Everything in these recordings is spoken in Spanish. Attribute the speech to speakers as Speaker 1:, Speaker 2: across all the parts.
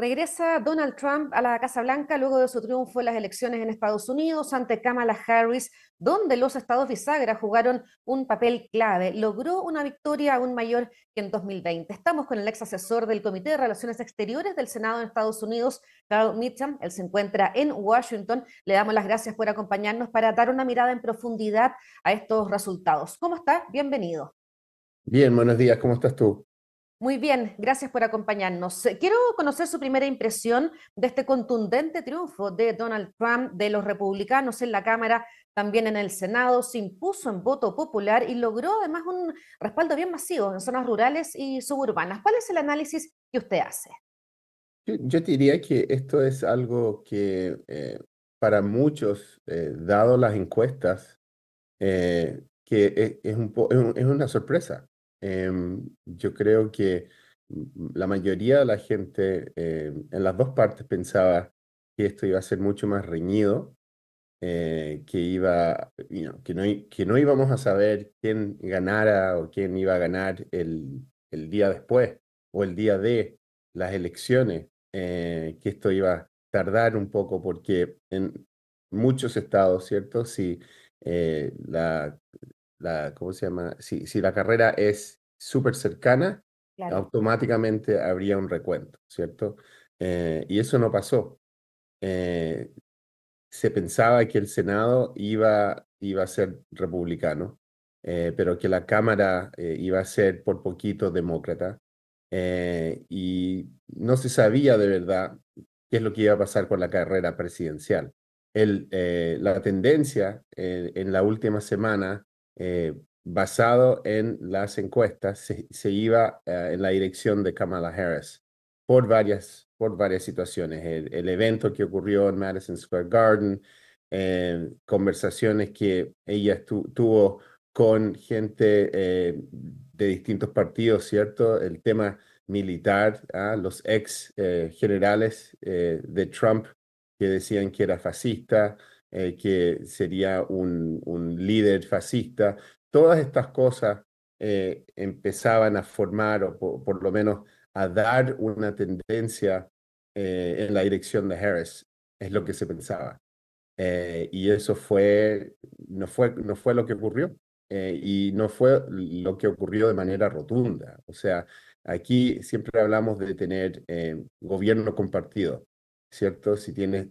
Speaker 1: Regresa Donald Trump a la Casa Blanca luego de su triunfo en las elecciones en Estados Unidos ante Kamala Harris, donde los estados bisagra jugaron un papel clave. Logró una victoria aún mayor que en 2020. Estamos con el ex asesor del Comité de Relaciones Exteriores del Senado en Estados Unidos, Carl Mitchum. Él se encuentra en Washington. Le damos las gracias por acompañarnos para dar una mirada en profundidad a estos resultados. ¿Cómo está? Bienvenido.
Speaker 2: Bien, buenos días. ¿Cómo estás tú?
Speaker 1: Muy bien, gracias por acompañarnos. Quiero conocer su primera impresión de este contundente triunfo de Donald Trump, de los republicanos en la Cámara, también en el Senado, se impuso en voto popular y logró además un respaldo bien masivo en zonas rurales y suburbanas. ¿Cuál es el análisis que usted hace?
Speaker 2: Yo, diría que esto es algo que eh, para muchos, eh, dado las encuestas, eh, que e, es, es una sorpresa. Em, yo creo que la mayoría de la gente em, en las dos partes pensaba que esto iba a ser mucho más reñido, eh, que, iba, que, no, que no íbamos a saber quién ganara o quién iba a ganar el, el día después o el día de las elecciones, eh, que esto iba a tardar un poco porque en muchos estados, ¿cierto? Si eh, la la, ¿cómo se llama? Si, si la carrera es súper cercana, automáticamente habría un recuento, ¿cierto? Eh, y eso no pasó. Eh, se pensaba que el Senado iba, iba a ser republicano, eh, pero que la Cámara iba a ser por poquito demócrata. y no se sabía de verdad qué es lo que iba a pasar con la carrera presidencial. El, la tendencia en la última semana eh, basado en las encuestas, se, iba eh, en la dirección de Kamala Harris por varias, por varias situaciones. El, evento que ocurrió en Madison Square Garden, eh, conversaciones que ella tuvo con gente de distintos partidos, ¿cierto? El tema militar, a ¿ah? los ex generales de Trump que decían que era fascista, eh, que sería un, un, líder fascista. Todas estas cosas eh, empezaban a formar, o por, lo menos a dar una tendencia eh, en la dirección de Harris, es lo que se pensaba. y eso fue no, fue, no fue lo que ocurrió, y no fue lo que ocurrió de manera rotunda. O sea, aquí siempre hablamos de tener gobierno compartido, ¿cierto? Si tienes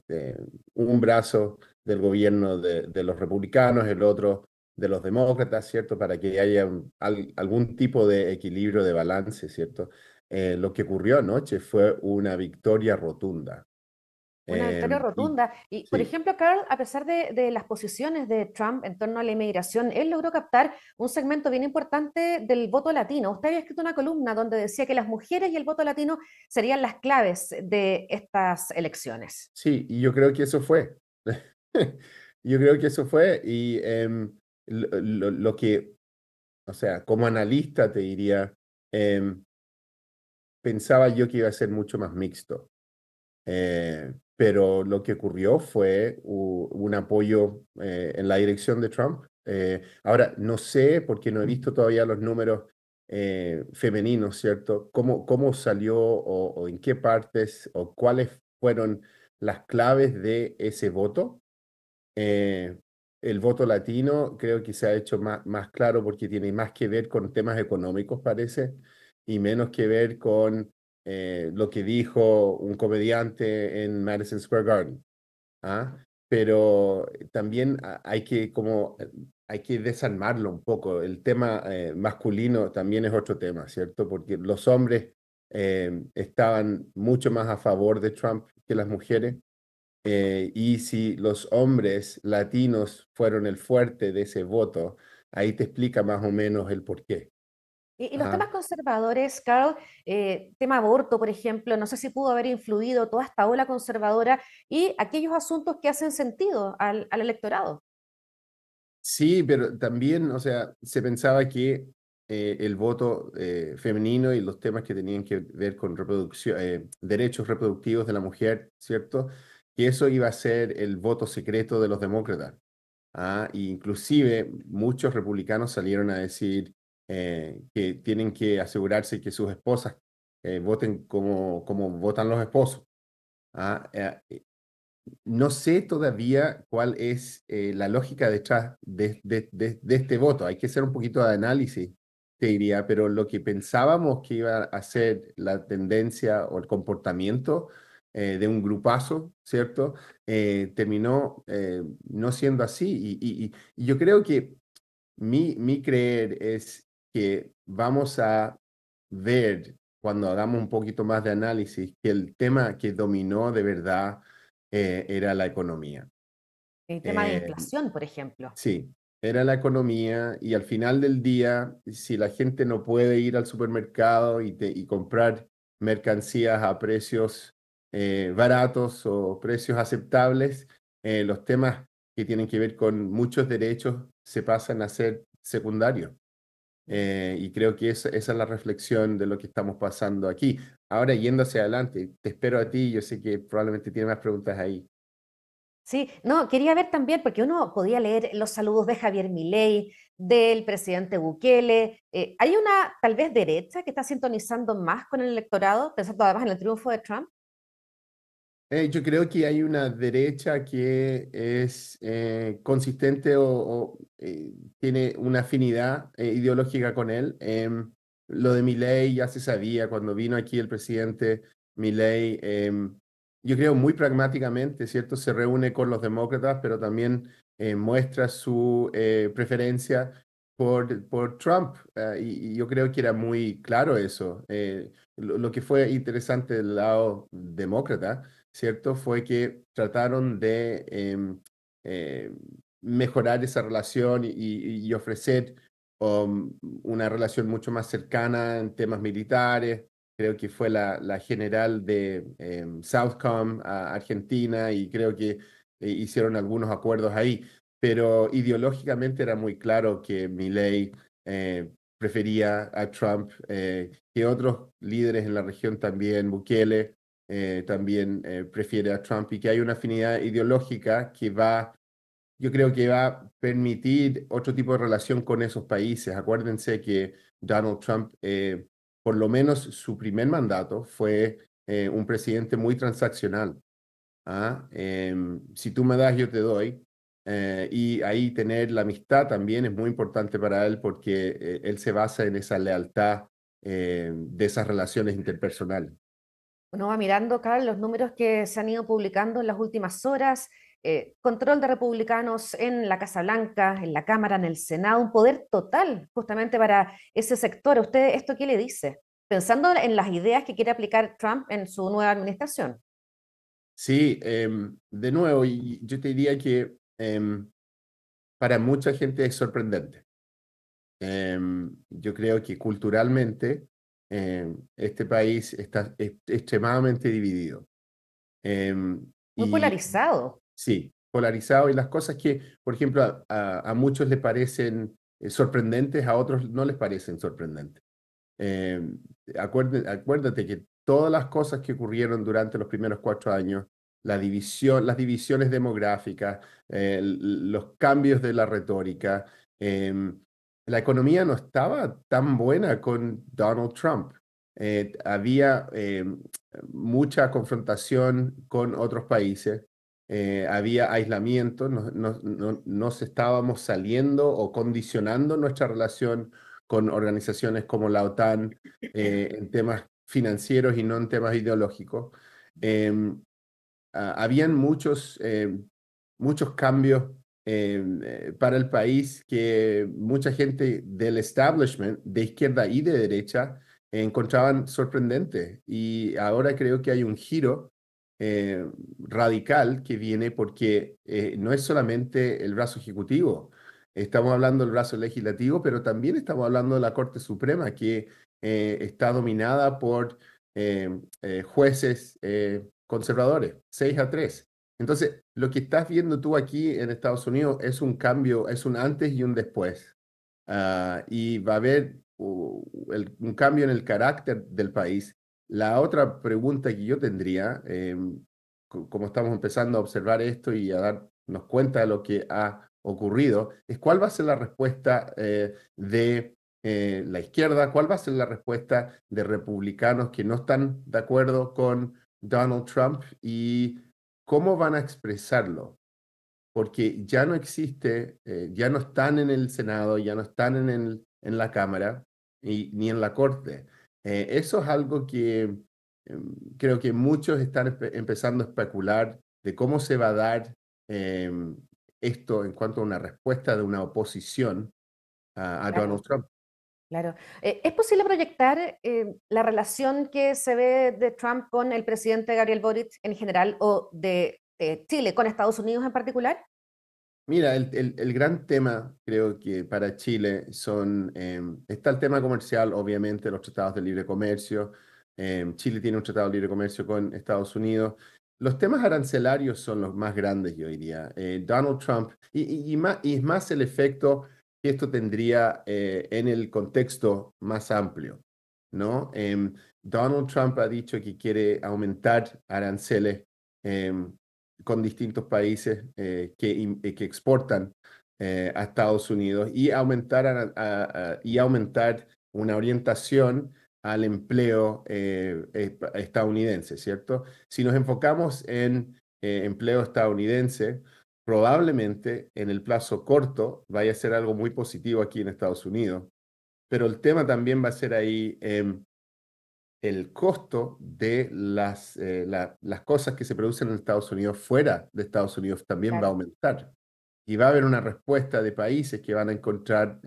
Speaker 2: un brazo del gobierno de, los republicanos, el otro de los demócratas, ¿cierto? Para que haya algún tipo de equilibrio, de balance, ¿cierto? Eh, lo que ocurrió anoche fue una victoria rotunda. Una victoria em, rotunda.
Speaker 1: Y, por ejemplo, Carl, a pesar de, de, las posiciones de Trump en torno a la inmigración, él logró captar un segmento bien importante del voto latino. Usted había escrito una columna donde decía que las mujeres y el voto latino serían las claves de estas elecciones.
Speaker 2: Sí, y yo creo que eso fue. Yo creo que eso fue y em, lo, que, o sea, como analista te diría, em, pensaba yo que iba a ser mucho más mixto. Eh, pero lo que ocurrió fue un apoyo eh, en la dirección de Trump. Eh, ahora, no sé, porque no he visto todavía los números femeninos, ¿cierto? ¿Cómo, cómo salió o en qué partes o cuáles fueron las claves de ese voto? Eh, el voto latino creo que se ha hecho más, claro porque tiene más que ver con temas económicos, parece, y menos que ver con eh, lo que dijo un comediante en Madison Square Garden. ¿ah? Pero eh, también hay que, como, hay que desarmarlo un poco. El tema masculino también es otro tema, ¿cierto? Porque los hombres estaban mucho más a favor de Trump que las mujeres. Eh, y si los hombres latinos fueron el fuerte de ese voto, ahí te explica más o menos el por qué.
Speaker 1: Y, los temas conservadores, Carl, eh, tema aborto, por ejemplo, no sé si pudo haber influido toda esta ola conservadora y aquellos asuntos que hacen sentido al, electorado.
Speaker 2: Sí, pero también, o sea, se pensaba que eh, el voto femenino y los temas que tenían que ver con derechos reproductivos de la mujer, ¿cierto? que eso iba a ser el voto secreto de los demócratas. Ah, e inclusive muchos republicanos salieron a decir eh, que tienen que asegurarse que sus esposas eh, voten como, como votan los esposos. ¿ah? Eh, no sé todavía cuál es la lógica detrás de, de, de, este voto. Hay que hacer un poquito de análisis, te diría, pero lo que pensábamos que iba a ser la tendencia o el comportamiento eh, de un grupazo, ¿cierto? Eh, terminó eh, no siendo así. Y, yo creo que mi, mi creer es que vamos a ver cuando hagamos un poquito más de análisis que el tema que dominó de verdad era la economía.
Speaker 1: El tema de inflación, por ejemplo.
Speaker 2: Sí, era la economía y al final del día, si la gente no puede ir al supermercado y comprar mercancías a precios eh, baratos o precios aceptables, eh, los temas que tienen que ver con muchos derechos se pasan a ser secundarios. Eh, y creo que esa, es la reflexión de lo que estamos pasando aquí. Ahora, yendo hacia adelante, te espero a ti, yo sé que probablemente tienes más preguntas ahí.
Speaker 1: Sí, no, quería ver también, porque uno podía leer los saludos de Javier Milei, del presidente Bukele. ¿Hay una tal vez derecha que está sintonizando más con el electorado, pensando además en el triunfo de Trump?
Speaker 2: Eh, yo creo que hay una derecha que es eh, consistente o, eh, tiene una afinidad ideológica con él. Em, lo de Milley ya se sabía cuando vino aquí el presidente Milley. Em, yo creo muy pragmáticamente, ¿cierto? Se reúne con los demócratas, pero también muestra su preferencia por, Trump. Ah, y, yo creo que era muy claro eso. lo, que fue interesante del lado demócrata ¿cierto? Fue que trataron de em, eh, mejorar esa relación y, ofrecer um, una relación mucho más cercana en temas militares. Creo que fue la, general de em, Southcom a Argentina y creo que eh, hicieron algunos acuerdos ahí. Pero ideológicamente era muy claro que Milley eh, prefería a Trump, que otros líderes en la región también, Bukele, eh, también eh, prefiere a Trump y que hay una afinidad ideológica que va, yo creo que va a permitir otro tipo de relación con esos países. Acuérdense que Donald Trump, eh, por lo menos su primer mandato, fue un presidente muy transaccional. ¿ah? Em, si tú me das, yo te doy. y ahí tener la amistad también es muy importante para él porque él se basa en esa lealtad de esas relaciones interpersonales.
Speaker 1: Uno va mirando, Carlos, los números que se han ido publicando en las últimas horas, eh, control de republicanos en la Casa Blanca, en la Cámara, en el Senado, un poder total justamente para ese sector. usted esto qué le dice? Pensando en las ideas que quiere aplicar Trump en su nueva administración.
Speaker 2: Sí, em, de nuevo, yo te diría que em, para mucha gente es sorprendente. Em, yo creo que culturalmente Em, este país está e, extremadamente dividido. Em, Muy
Speaker 1: polarizado.
Speaker 2: Sí, polarizado. Y las cosas que, por ejemplo, a, muchos les parecen eh, sorprendentes, a otros no les parecen sorprendentes. Em, acuérdate, que todas las cosas que ocurrieron durante los primeros cuatro años, la división, las divisiones demográficas, eh, los cambios de la retórica, la economía no estaba tan buena con Donald Trump. Eh, había eh, mucha confrontación con otros países, eh, había aislamiento, nos estábamos saliendo o condicionando nuestra relación con organizaciones como la OTAN en temas financieros y no en temas ideológicos. Em, ah, habían muchos, muchos cambios Em, eh, para el país que mucha gente del establishment, de izquierda y de derecha, encontraban sorprendente. Y ahora creo que hay un giro eh, radical que viene porque eh, no es solamente el brazo ejecutivo, estamos hablando del brazo legislativo, pero también estamos hablando de la Corte Suprema, que está dominada por em, jueces conservadores, 6 a 3. Entonces, lo que estás viendo tú aquí en Estados Unidos es un cambio, es un antes y un después. Ah, y va a haber un cambio en el carácter del país. La otra pregunta que yo tendría, em, como estamos empezando a observar esto y a darnos cuenta de lo que ha ocurrido, es cuál va a ser la respuesta eh, de eh, la izquierda, cuál va a ser la respuesta de republicanos que no están de acuerdo con Donald Trump y cómo van a expresarlo, porque ya no existe, eh, ya no están en el Senado, ya no están en, en la Cámara y, ni en la Corte. Eh, eso es algo que em, creo que muchos están empezando a especular de cómo se va a dar em, esto en cuanto a una respuesta de una oposición a, a Donald Trump.
Speaker 1: Claro. Eh, ¿Es posible proyectar eh, la relación que se ve de Trump con el presidente Gabriel Boric en general o de Chile con Estados Unidos en particular?
Speaker 2: Mira, el, gran tema creo que para Chile son, em, está el tema comercial, obviamente, los tratados de libre comercio. Em, Chile tiene un tratado de libre comercio con Estados Unidos. Los temas arancelarios son los más grandes, yo diría. Eh, Donald Trump, y, y es más el efecto que esto tendría eh, en el contexto más amplio. ¿no? Em, Donald Trump ha dicho que quiere aumentar aranceles em, con distintos países eh, eh, que, exportan a Estados Unidos y aumentar, y aumentar una orientación al empleo estadounidense, ¿cierto? Si nos enfocamos en empleo estadounidense, probablemente en el plazo corto vaya a ser algo muy positivo aquí en Estados Unidos, pero el tema también va a ser ahí em, el costo de las, eh, las cosas que se producen en Estados Unidos fuera de Estados Unidos también va a aumentar. Y va a haber una respuesta de países que van a encontrar,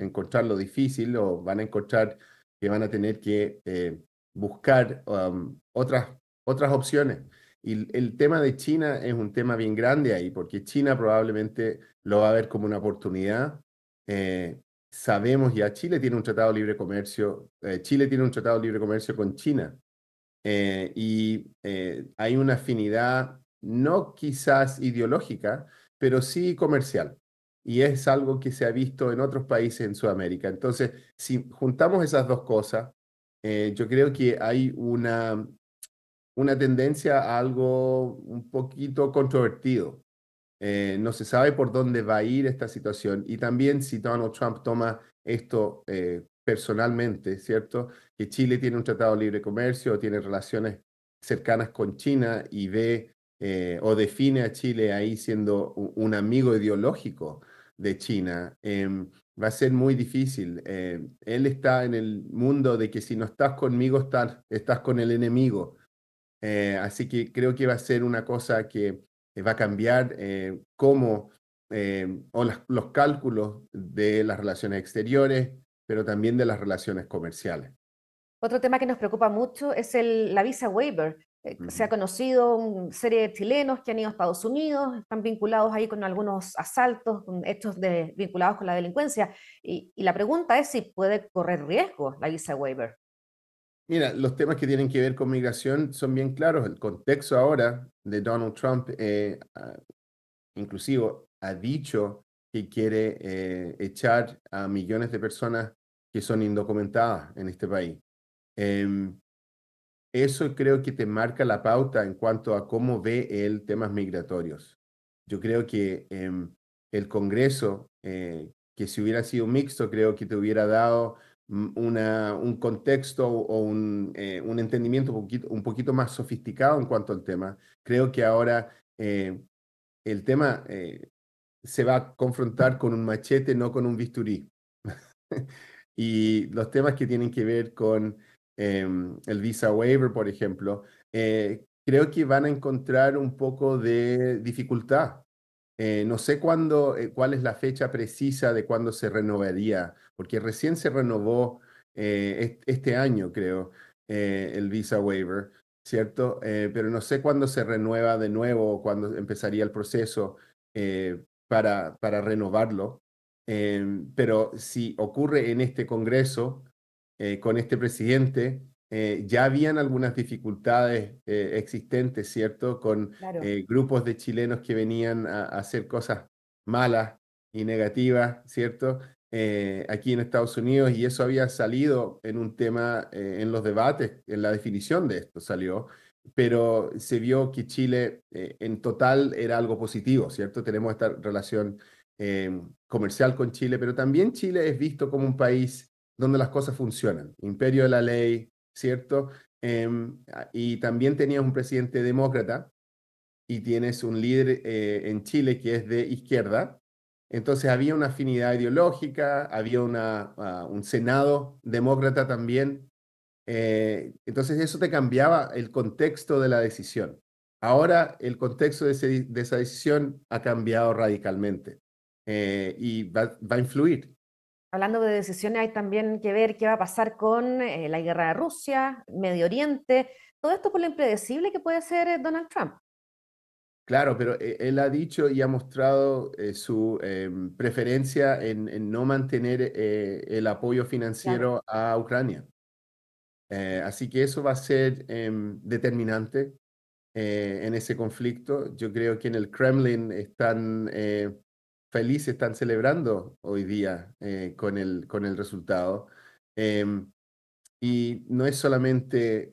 Speaker 2: lo difícil o van a encontrar que van a tener que eh, buscar um, otras, otras opciones. Y el tema de China es un tema bien grande ahí, porque China probablemente lo va a ver como una oportunidad. Eh, sabemos ya, Chile tiene un tratado libre comercio, eh, Chile tiene un tratado libre comercio con China. Eh, y hay una afinidad, no quizás ideológica, pero sí comercial. Y es algo que se ha visto en otros países en Sudamérica. Entonces, si juntamos esas dos cosas, yo creo que hay una una tendencia a algo un poquito controvertido. Eh, no se sabe por dónde va a ir esta situación y también si Donald Trump toma esto eh, personalmente, ¿cierto? Que Chile tiene un tratado de libre comercio, tiene relaciones cercanas con China y ve eh, o define a Chile ahí siendo un amigo ideológico de China, em, va a ser muy difícil. él está en el mundo de que si no estás conmigo, estás, estás con el enemigo. Eh, así que creo que va a ser una cosa que eh, va a cambiar eh, cómo o los cálculos de las relaciones exteriores, pero también de las relaciones comerciales.
Speaker 1: Otro tema que nos preocupa mucho es el, la visa waiver. Se ha conocido una serie de chilenos que han ido a Estados Unidos, están vinculados ahí con algunos asaltos, hechos vinculados con la delincuencia. Y, y, la pregunta es si puede correr riesgo la visa waiver.
Speaker 2: Mira, los temas que tienen que ver con migración son bien claros. El contexto ahora de Donald Trump, eh, ah, inclusive, ha dicho que quiere eh, echar a millones de personas que son indocumentadas en este país. Em, eso creo que te marca la pauta en cuanto a cómo ve él temas migratorios. Yo creo que em, el Congreso, eh, que si hubiera sido mixto, creo que te hubiera dado un contexto o un, eh, entendimiento un poquito, más sofisticado en cuanto al tema. Creo que ahora eh, el tema eh, se va a confrontar con un machete, no con un bisturí. y los temas que tienen que ver con em, el visa waiver, por ejemplo, creo que van a encontrar un poco de dificultad. no sé cuándo, cuál es la fecha precisa de cuándo se renovaría porque recién se renovó eh, este año, creo, eh, el visa waiver, ¿cierto? Eh, pero no sé cuándo se renueva de nuevo o cuándo empezaría el proceso para, para renovarlo. Em, pero si ocurre en este Congreso, con este presidente, ya habían algunas dificultades existentes, ¿cierto? Con grupos de chilenos que venían a, hacer cosas malas y negativas, ¿cierto? Eh, aquí en Estados Unidos y eso había salido en un tema, eh, en los debates, en la definición de esto salió, pero se vio que Chile eh, en total era algo positivo, ¿cierto? Tenemos esta relación comercial con Chile, pero también Chile es visto como un país donde las cosas funcionan, imperio de la ley, ¿cierto? y también tenías un presidente demócrata y tienes un líder en Chile que es de izquierda, entonces había una afinidad ideológica, había ah, un Senado demócrata también. Eh, entonces eso te cambiaba el contexto de la decisión. Ahora el contexto de, esa decisión ha cambiado radicalmente eh, y va, a influir.
Speaker 1: Hablando de decisiones, hay también que ver qué va a pasar con eh, la guerra de Rusia, Medio Oriente, todo esto por lo impredecible que puede ser Donald Trump.
Speaker 2: Claro, pero eh, él ha dicho y ha mostrado eh, su eh, preferencia en, no mantener el apoyo financiero a Ucrania. así que eso va a ser em, determinante en ese conflicto. Yo creo que en el Kremlin están felices, están celebrando hoy día con, el, con el resultado. Em, y no es solamente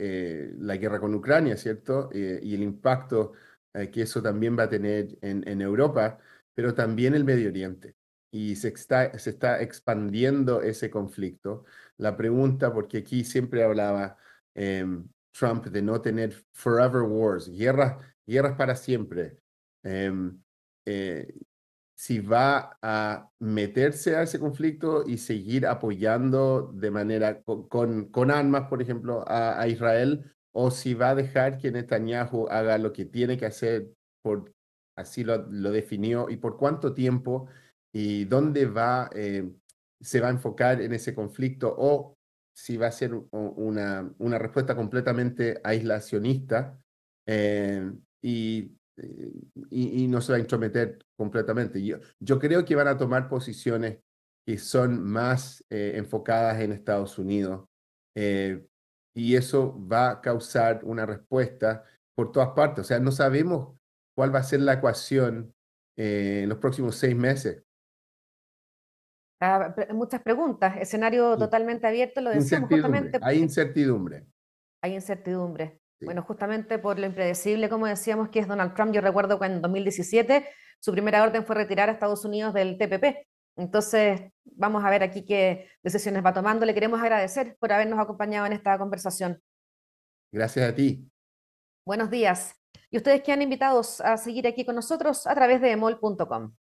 Speaker 2: la guerra con Ucrania, ¿cierto? y el impacto eh, que eso también va a tener en, Europa, pero también el Medio Oriente. Y se está, se está expandiendo ese conflicto. La pregunta, porque aquí siempre hablaba em, Trump de no tener forever wars, guerras, guerras para siempre. Em, eh, si va a meterse a ese conflicto y seguir apoyando de manera con, con, armas, por ejemplo, a Israel, o si va a dejar que Netanyahu haga lo que tiene que hacer, por, así lo, lo definió, y por cuánto tiempo, y dónde va, eh, se va a enfocar en ese conflicto, o si va a ser una, una respuesta completamente aislacionista eh, eh, y, y, no se va a intrometer completamente. Yo, yo creo que van a tomar posiciones que son más enfocadas en Estados Unidos, y eso va a causar una respuesta por todas partes. O sea, no sabemos cuál va a ser la ecuación eh, en los próximos seis meses.
Speaker 1: Ah, muchas preguntas, escenario totalmente abierto, lo decíamos justamente. Hay
Speaker 2: incertidumbre.
Speaker 1: Hay incertidumbre. Bueno, justamente por lo impredecible, como decíamos, que es Donald Trump. Yo recuerdo que en 2017 su primera orden fue retirar a Estados Unidos del TPP, entonces, vamos a ver aquí qué decisiones va tomando. Le queremos agradecer por habernos acompañado en esta conversación.
Speaker 2: Gracias a ti.
Speaker 1: Buenos días. Y ustedes que han invitados a seguir aquí con nosotros a través de emol.com.